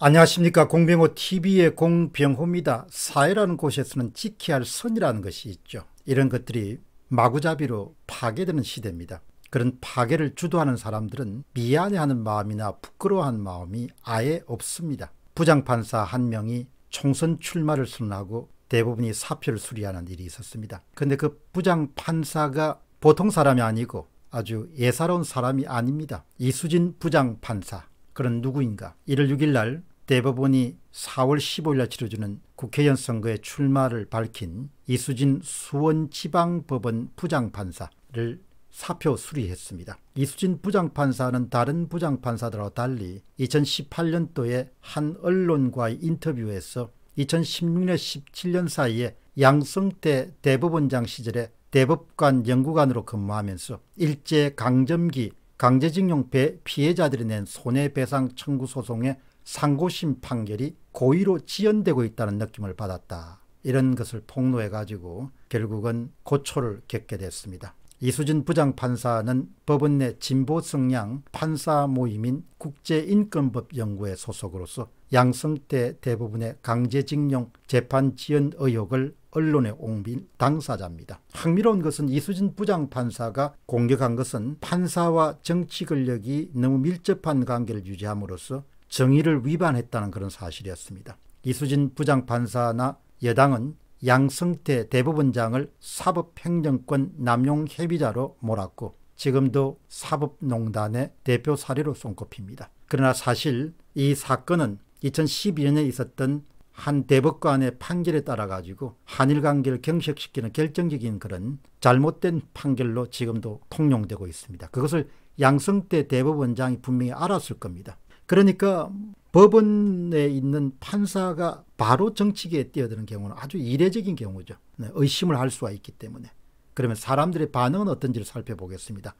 안녕하십니까 공병호 TV의 공병호입니다. 사회라는 곳에서는 지켜야 할 선이라는 것이 있죠. 이런 것들이 마구잡이로 파괴되는 시대입니다. 그런 파괴를 주도하는 사람들은 미안해하는 마음이나 부끄러워하는 마음이 아예 없습니다. 부장판사 한 명이 총선 출마를 선언하고 대부분이 사표를 수리하는 일이 있었습니다. 그런데 그 부장판사가 보통 사람이 아니고 아주 예사로운 사람이 아닙니다. 이수진 부장판사 그런 누구인가. 1월 6일 날 대법원이 4월 15일 날 치러주는 국회의원 선거에 출마를 밝힌 이수진 수원지방법원 부장판사를 사표 수리했습니다. 이수진 부장판사는 다른 부장판사들과 달리 2018년도에 한 언론과의 인터뷰에서 2016년 17년 사이에 양성태 대법원장 시절에 대법관 연구관으로 근무하면서 일제 강점기 강제징용 피해자들이 낸 손해배상 청구 소송의 상고심 판결이 고의로 지연되고 있다는 느낌을 받았다. 이런 것을 폭로해가지고 결국은 고초를 겪게 됐습니다. 이수진 부장판사는 법원 내 진보 성향 판사 모임인 국제인권법 연구회 소속으로서 양성태 대부분의 강제징용 재판 지연 의혹을 언론에 옹빈 당사자입니다. 흥미로운 것은 이수진 부장판사가 공격한 것은 판사와 정치 권력이 너무 밀접한 관계를 유지함으로써 정의를 위반했다는 그런 사실이었습니다. 이수진 부장판사나 여당은 양승태 대법원장을 사법행정권 남용 해의자로 몰았고 지금도 사법농단의 대표 사례로 손꼽힙니다. 그러나 사실 이 사건은 2012년에 있었던 한 대법관의 판결에 따라 가지고 한일 관계를 경색시키는 결정적인 그런 잘못된 판결로 지금도 통용되고 있습니다. 그것을 양승태 대법원장이 분명히 알았을 겁니다. 그러니까 법원에 있는 판사가 바로 정치계에 뛰어드는 경우는 아주 이례적인 경우죠. 네, 의심을 할 수가 있기 때문에. 그러면 사람들의 반응은 어떤지를 살펴보겠습니다.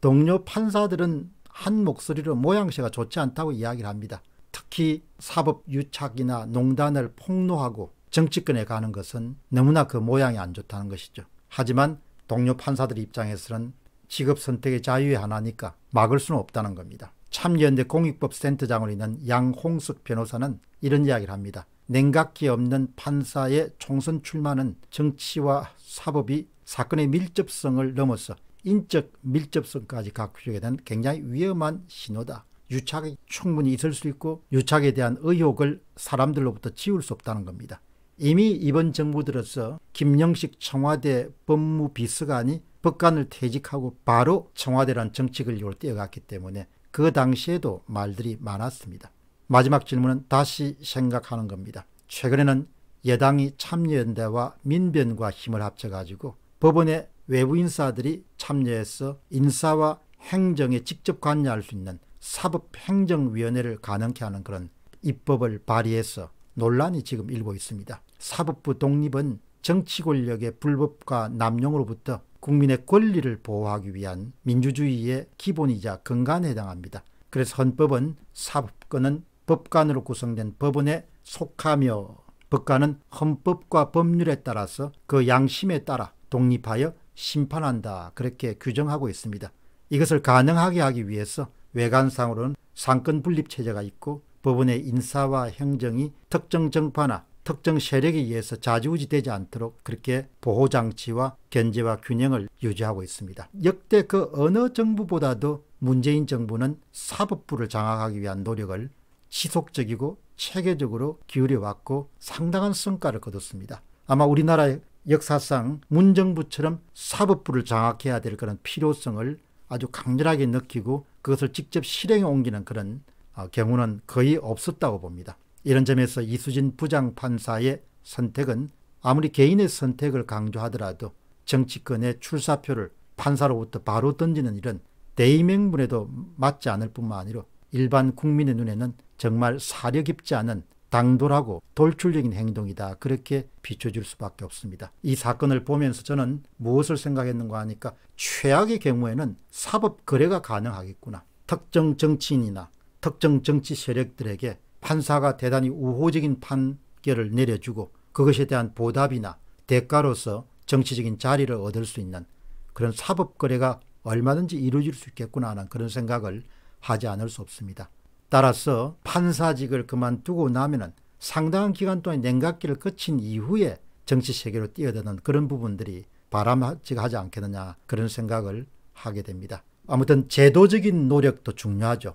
동료 판사들은 한 목소리로 모양새가 좋지 않다고 이야기를 합니다. 특히 사법 유착이나 농단을 폭로하고 정치권에 가는 것은 너무나 그 모양이 안 좋다는 것이죠. 하지만 동료 판사들 입장에서는 직업 선택의 자유에 하나니까 막을 수는 없다는 겁니다. 참여연대 공익법센터장으로 있는 양홍숙 변호사는 이런 이야기를 합니다. 냉각기 없는 판사의 총선 출마는 정치와 사법이 사건의 밀접성을 넘어서 인적 밀접성까지 갖추게 된 굉장히 위험한 신호다. 유착이 충분히 있을 수 있고 유착에 대한 의혹을 사람들로부터 지울 수 없다는 겁니다. 이미 이번 정부 들어서 김영식 청와대 법무비서관이 법관을 퇴직하고 바로 청와대란 정치 권력을 뛰어갔기 때문에 그 당시에도 말들이 많았습니다. 마지막 질문은 다시 생각하는 겁니다. 최근에는 여당이 참여연대와 민변과 힘을 합쳐가지고 법원의 외부 인사들이 참여해서 인사와 행정에 직접 관여할 수 있는 사법행정위원회를 가능케 하는 그런 입법을 발의해서 논란이 지금 일고 있습니다. 사법부 독립은 정치 권력의 불법과 남용으로부터 국민의 권리를 보호하기 위한 민주주의의 기본이자 근간에 해당합니다. 그래서 헌법은 사법권은 법관으로 구성된 법원에 속하며 법관은 헌법과 법률에 따라서 그 양심에 따라 독립하여 심판한다 그렇게 규정하고 있습니다. 이것을 가능하게 하기 위해서 외관상으로는 상권 분립 체제가 있고 법원의 인사와 행정이 특정 정파나 특정 세력에 의해서 좌지우지되지 않도록 그렇게 보호장치와 견제와 균형을 유지하고 있습니다. 역대 그 어느 정부보다도 문재인 정부는 사법부를 장악하기 위한 노력을 지속적이고 체계적으로 기울여왔고 상당한 성과를 거뒀습니다. 아마 우리나라의 역사상 문정부처럼 사법부를 장악해야 될 그런 필요성을 아주 강렬하게 느끼고 그것을 직접 실행에 옮기는 그런 어, 경우는 거의 없었다고 봅니다. 이런 점에서 이수진 부장판사의 선택은 아무리 개인의 선택을 강조하더라도 정치권의 출사표를 판사로부터 바로 던지는 일은 대의명분에도 맞지 않을 뿐만 아니라 일반 국민의 눈에는 정말 사려 깊지 않은 당돌하고 돌출적인 행동이다. 그렇게 비춰질 수밖에 없습니다. 이 사건을 보면서 저는 무엇을 생각했는가 하니까 최악의 경우에는 사법 거래가 가능하겠구나. 특정 정치인이나 특정 정치 세력들에게 판사가 대단히 우호적인 판결을 내려주고 그것에 대한 보답이나 대가로서 정치적인 자리를 얻을 수 있는 그런 사법 거래가 얼마든지 이루어질 수 있겠구나 하는 그런 생각을 하지 않을 수 없습니다. 따라서 판사직을 그만두고 나면은 상당한 기간 동안 냉각기를 거친 이후에 정치 세계로 뛰어드는 그런 부분들이 바람직하지 않겠느냐 그런 생각을 하게 됩니다. 아무튼 제도적인 노력도 중요하죠.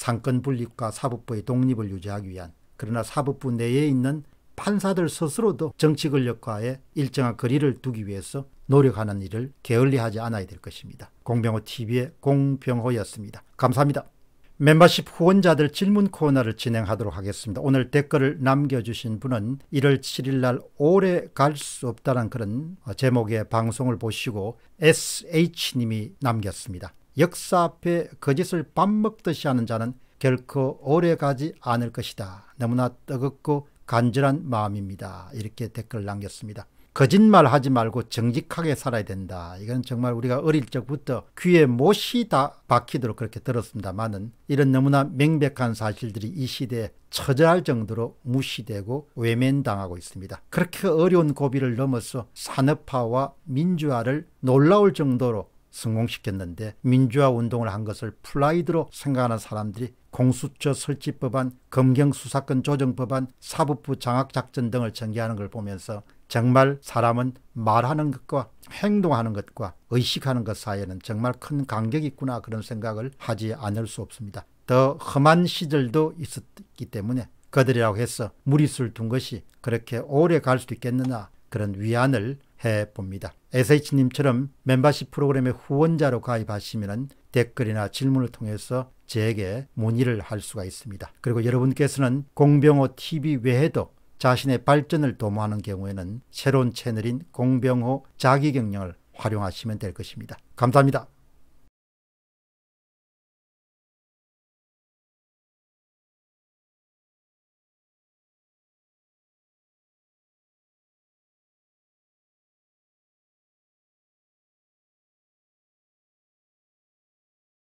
상권 분립과 사법부의 독립을 유지하기 위한 그러나 사법부 내에 있는 판사들 스스로도 정치 권력과의 일정한 거리를 두기 위해서 노력하는 일을 게을리하지 않아야 될 것입니다. 공병호TV의 공병호였습니다. 감사합니다. 멤버십 후원자들 질문 코너를 진행하도록 하겠습니다. 오늘 댓글을 남겨주신 분은 1월 7일 날 오래 갈 수 없다는 그런 제목의 방송을 보시고 SH님이 남겼습니다. 역사 앞에 거짓을 밥 먹듯이 하는 자는 결코 오래가지 않을 것이다. 너무나 뜨겁고 간절한 마음입니다. 이렇게 댓글을 남겼습니다. 거짓말하지 말고 정직하게 살아야 된다. 이건 정말 우리가 어릴 적부터 귀에 못이 다 박히도록 그렇게 들었습니다만은 이런 너무나 명백한 사실들이 이 시대에 처절할 정도로 무시되고 외면당하고 있습니다. 그렇게 어려운 고비를 넘어서 산업화와 민주화를 놀라울 정도로 성공시켰는데 민주화 운동을 한 것을 플라이드로 생각하는 사람들이 공수처 설치법안, 검경수사권 조정법안, 사법부 장악작전 등을 전개하는 걸 보면서 정말 사람은 말하는 것과 행동하는 것과 의식하는 것 사이에는 정말 큰 간격이 있구나 그런 생각을 하지 않을 수 없습니다. 더 험한 시절도 있었기 때문에 그들이라고 해서 무리수를 둔 것이 그렇게 오래 갈 수 있겠느냐 그런 위안을 해봅니다. SH님처럼 멤버십 프로그램의 후원자로 가입하시면 댓글이나 질문을 통해서 제게 문의를 할 수가 있습니다. 그리고 여러분께서는 공병호 TV 외에도 자신의 발전을 도모하는 경우에는 새로운 채널인 공병호 자기경영을 활용하시면 될 것입니다. 감사합니다.